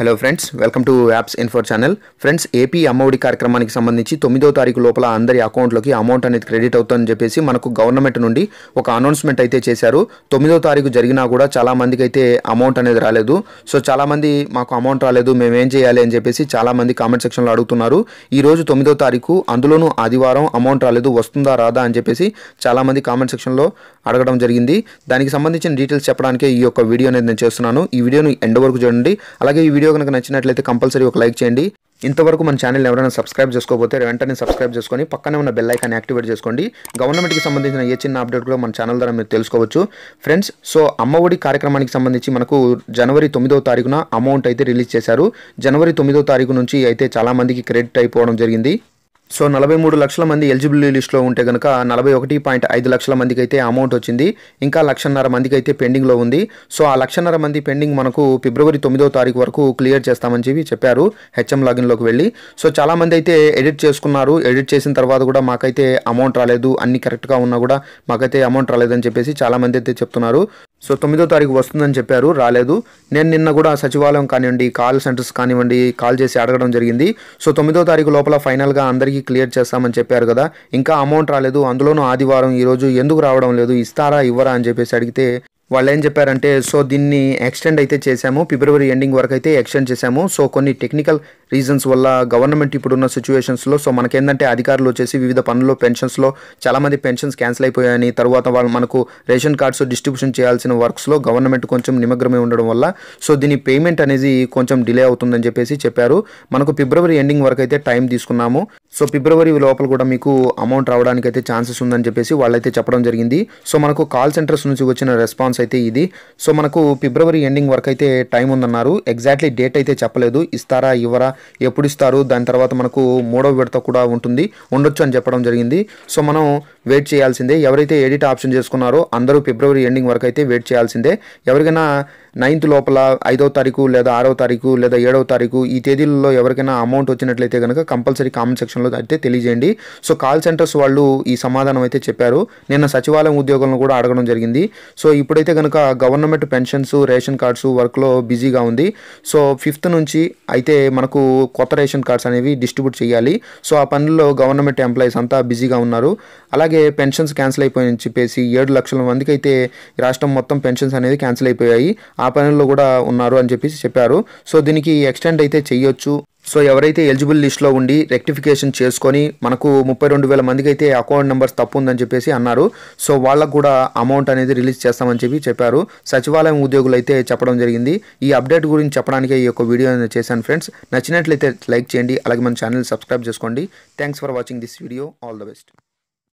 hello friends welcome to apps info channel friends AP Amma Vodi కార్యక్రమానికి సంబంధించి తొమ్మిదో తారీఖు లోపల అందరి అకౌంట్లోకి అమౌంట్ అనేది క్రెడిట్ అవుతుందని చెప్పేసి మనకు గవర్నమెంట్ నుండి ఒక అనౌన్స్మెంట్ అయితే చేశారు తొమ్మిదో తారీఖు జరిగినా కూడా చాలామందికి అయితే అమౌంట్ అనేది రాలేదు సో చాలామంది మాకు అమౌంట్ రాలేదు మేము ఏం చేయాలి అని చెప్పేసి చాలామంది కామెంట్ సెక్షన్లో అడుగుతున్నారు ఈరోజు తొమ్మిదో తారీఖు అందులోనూ ఆదివారం అమౌంట్ రాలేదు వస్తుందా రాదా అని చెప్పేసి చాలామంది కామెంట్ సెక్షన్లో అడగడం జరిగింది దానికి సంబంధించిన డీటెయిల్స్ చెప్పడానికే ఈ యొక్క వీడియో అనేది నేను చేస్తున్నాను ఈ వీడియోను ఎండ్ వరకు చూడండి అలాగే ఈ వీడియో వీడియో కనుక నచ్చినట్లయితే కంపల్సరీ ఒక లైక్ చేయండి ఇంతవరకు మన ఛానల్ ఎవరైనా సబ్స్క్రైబ్ చేసుకోకపోతే వెంటనే సబ్స్క్రైబ్ చేసుకొని పక్కనే ఉన్న బెల్ ఐకాన్ యాక్టివేట్ చేసుకోండి గవర్నమెంట్కి సంబంధించిన ఏ చిన్న అప్డేట్ కూడా మన ఛానల్ ద్వారా మీరు తెలుసుకోవచ్చు ఫ్రెండ్స్ సో అమ్మఒడి కార్యక్రమానికి సంబంధించి మనకు జనవరి తొమ్మిదో తారీఖున అమౌంట్ అయితే రిలీజ్ చేశారు జనవరి తొమ్మిదో తారీఖు నుంచి అయితే చాలామందికి క్రెడిట్ అయిపోవడం జరిగింది సో నలభై మూడు లక్షల మంది ఎలిజిబిలిటీ లిస్ట్లో ఉంటే కనుక నలభై ఒకటి పాయింట్ ఐదు లక్షల మందికి అయితే అమౌంట్ వచ్చింది ఇంకా లక్షన్నర మందికి అయితే పెండింగ్లో ఉంది సో ఆ లక్షన్నర మంది పెండింగ్ మనకు ఫిబ్రవరి తొమ్మిదో తారీఖు వరకు క్లియర్ చేస్తామని చెప్పి చెప్పారు హెచ్ఎం లాగిన్లోకి వెళ్ళి సో చాలామంది అయితే ఎడిట్ చేసుకున్నారు ఎడిట్ చేసిన తర్వాత కూడా మాకైతే అమౌంట్ రాలేదు అన్ని కరెక్ట్గా ఉన్నా కూడా మాకైతే అమౌంట్ రాలేదని చెప్పేసి చాలామంది అయితే చెప్తున్నారు సో తొమ్మిదో తారీఖు వస్తుందని చెప్పారు రాలేదు నేను నిన్న కూడా సచివాలయం కానివ్వండి కాల్ సెంటర్స్ కానివ్వండి కాల్ చేసి అడగడం జరిగింది సో తొమ్మిదో తారీఖు లోపల ఫైనల్గా అందరికీ క్లియర్ చేస్తామని చెప్పారు కదా ఇంకా అమౌంట్ రాలేదు అందులోనూ ఆదివారం ఈరోజు ఎందుకు రావడం లేదు ఇస్తారా ఇవ్వరా అని చెప్పేసి అడిగితే వాళ్ళు ఏం చెప్పారంటే సో దీన్ని ఎక్స్టెండ్ అయితే చేశాము ఫిబ్రవరి ఎండింగ్ వరకు అయితే ఎక్స్టెండ్ చేశాము సో కొన్ని టెక్నికల్ రీజన్స్ వల్ల గవర్నమెంట్ ఇప్పుడున్న సిచ్యువేషన్స్లో సో మనకేంటంటే అధికారులు వచ్చేసి వివిధ పనులు పెన్షన్స్లో చాలామంది పెన్షన్స్ క్యాన్సిల్ అయిపోయాయని తర్వాత వాళ్ళు మనకు రేషన్ కార్డ్స్ డిస్ట్రిబ్యూషన్ చేయాల్సిన వర్క్స్లో గవర్నమెంట్ కొంచెం నిమగ్నమై ఉండడం వల్ల సో దీని పేమెంట్ అనేది కొంచెం డిలే అవుతుందని చెప్పేసి చెప్పారు మనకు ఫిబ్రవరి ఎండింగ్ వరకు అయితే టైం తీసుకున్నాము సో ఫిబ్రవరి లోపల కూడా మీకు అమౌంట్ రావడానికి అయితే ఛాన్సెస్ ఉందని చెప్పేసి వాళ్ళైతే చెప్పడం జరిగింది సో మనకు కాల్ సెంటర్స్ నుంచి వచ్చిన రెస్పాన్స్ అయితే ఇది సో మనకు ఫిబ్రవరి ఎండింగ్ వరకు అయితే టైం ఉందన్నారు ఎగ్జాక్ట్లీ డేట్ అయితే చెప్పలేదు ఇస్తారా ఇవ్వరా ఎప్పుడు ఇస్తారు దాని తర్వాత మనకు మూడవ విడత కూడా ఉంటుంది ఉండొచ్చు అని చెప్పడం జరిగింది సో మనం వెయిట్ చేయాల్సిందే ఎవరైతే ఎడిట్ ఆప్షన్ చేసుకున్నారో అందరూ ఫిబ్రవరి ఎండింగ్ వరకు అయితే వెయిట్ చేయాల్సిందే ఎవరికైనా నైన్త్ లోపల ఐదో తారీఖు లేదా ఆరో తారీఖు లేదా ఏడవ తారీఖు ఈ తేదీలలో ఎవరికైనా అమౌంట్ వచ్చినట్లయితే కనుక కంపల్సరీ కామెంట్ సెక్షన్లో అయితే తెలియజేయండి సో కాల్ సెంటర్స్ వాళ్ళు ఈ సమాధానం అయితే చెప్పారు నిన్న సచివాలయం ఉద్యోగులను కూడా అడగడం జరిగింది సో ఇప్పుడైతే కనుక గవర్నమెంట్ పెన్షన్స్ రేషన్ కార్డ్స్ వర్క్లో బిజీగా ఉంది సో ఫిఫ్త్ నుంచి అయితే మనకు కొత్త రేషన్ కార్డ్స్ అనేవి డిస్ట్రిబ్యూట్ చేయాలి సో ఆ పనుల్లో గవర్నమెంట్ ఎంప్లాయీస్ అంతా బిజీగా ఉన్నారు అలాగే పెన్షన్స్ క్యాన్సిల్ అయిపోయాయని చెప్పేసి ఏడు లక్షల మందికి అయితే రాష్ట్రం మొత్తం పెన్షన్స్ అనేది క్యాన్సిల్ అయిపోయాయి ఆ పనుల్లో కూడా ఉన్నారు అని చెప్పేసి చెప్పారు సో దీనికి ఎక్స్టెండ్ అయితే చేయొచ్చు సో ఎవరైతే ఎలిజిబుల్ లిస్ట్లో ఉండి రెక్టిఫికేషన్ చేసుకొని మనకు ముప్పై రెండు వేల మందికి అయితే అకౌంట్ నెంబర్స్ తప్పు ఉందని చెప్పేసి అన్నారు సో వాళ్ళకు కూడా అమౌంట్ అనేది రిలీజ్ చేస్తామని చెప్పి చెప్పారు సచివాలయం ఉద్యోగులు అయితే చెప్పడం జరిగింది ఈ అప్డేట్ గురించి చెప్పడానికి ఈ యొక్క వీడియో చేశాను ఫ్రెండ్స్ నచ్చినట్లయితే లైక్ చేయండి అలాగే మన ఛానల్ సబ్స్క్రైబ్ చేసుకోండి thanks for watching this video all the best